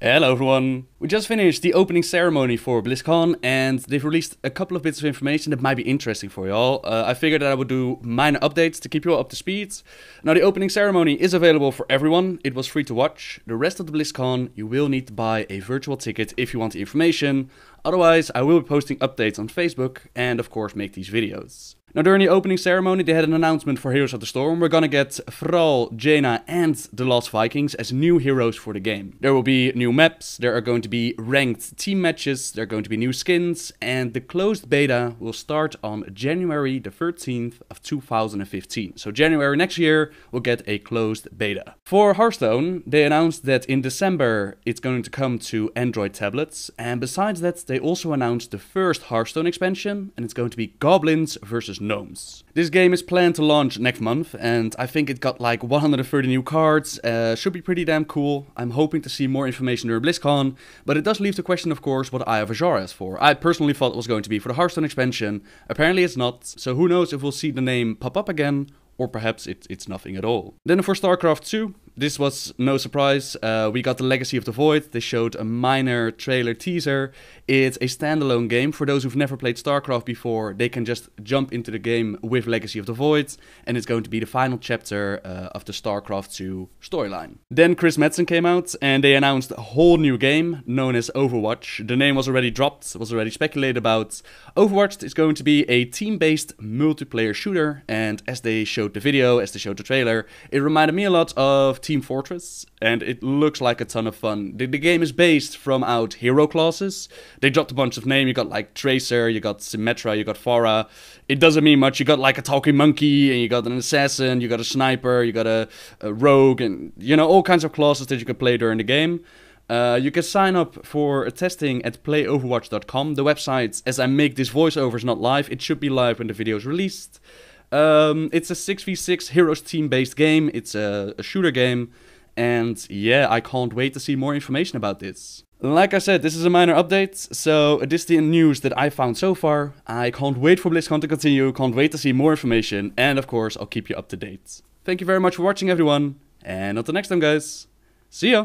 Hello everyone! We just finished the opening ceremony for BlizzCon and they've released a couple of bits of information that might be interesting for y'all. Uh, I figured that I would do minor updates to keep you all up to speed. Now the opening ceremony is available for everyone, it was free to watch. The rest of the BlizzCon you will need to buy a virtual ticket if you want the information. Otherwise I will be posting updates on Facebook and of course make these videos. Now, during the opening ceremony, they had an announcement for Heroes of the Storm. We're gonna get Thrall, Jaina, and the Lost Vikings as new heroes for the game. There will be new maps, there are going to be ranked team matches, there are going to be new skins, and the closed beta will start on January the 13th of 2015. So January next year, we'll get a closed beta. For Hearthstone, they announced that in December, it's going to come to Android tablets, and besides that, they also announced the first Hearthstone expansion, and it's going to be Goblins versus Gnomes. This game is planned to launch next month, and I think it got like 130 new cards. Uh, should be pretty damn cool. I'm hoping to see more information during BlizzCon, but it does leave the question, of course, what Eye of Azara is for. I personally thought it was going to be for the Hearthstone expansion. Apparently, it's not. So who knows if we'll see the name pop up again or perhaps it, it's nothing at all. Then for StarCraft 2, this was no surprise. Uh, we got The Legacy of the Void. They showed a minor trailer teaser. It's a standalone game. For those who've never played StarCraft before, they can just jump into the game with Legacy of the Void, and it's going to be the final chapter uh, of the StarCraft 2 storyline. Then Chris Metzen came out and they announced a whole new game known as Overwatch. The name was already dropped, was already speculated about. Overwatch is going to be a team based multiplayer shooter, and as they showed the video, as they showed the trailer, it reminded me a lot of Team Fortress, and it looks like a ton of fun. The, the game is based from out hero classes. They dropped a bunch of names. You got like Tracer, you got Symmetra, you got Farah. It doesn't mean much. You got like a talking monkey, and you got an assassin, you got a sniper, you got a, a rogue, and you know, all kinds of classes that you can play during the game. Uh, you can sign up for testing at playoverwatch.com. The website, as I make this voiceover, is not live. It should be live when the video is released. Um, it's a 6v6 heroes team based game, it's a, a shooter game, and yeah, I can't wait to see more information about this. Like I said, this is a minor update, so this is the news that I found so far. I can't wait for BlizzCon to continue, can't wait to see more information, and of course, I'll keep you up to date. Thank you very much for watching, everyone, and until next time, guys. See ya!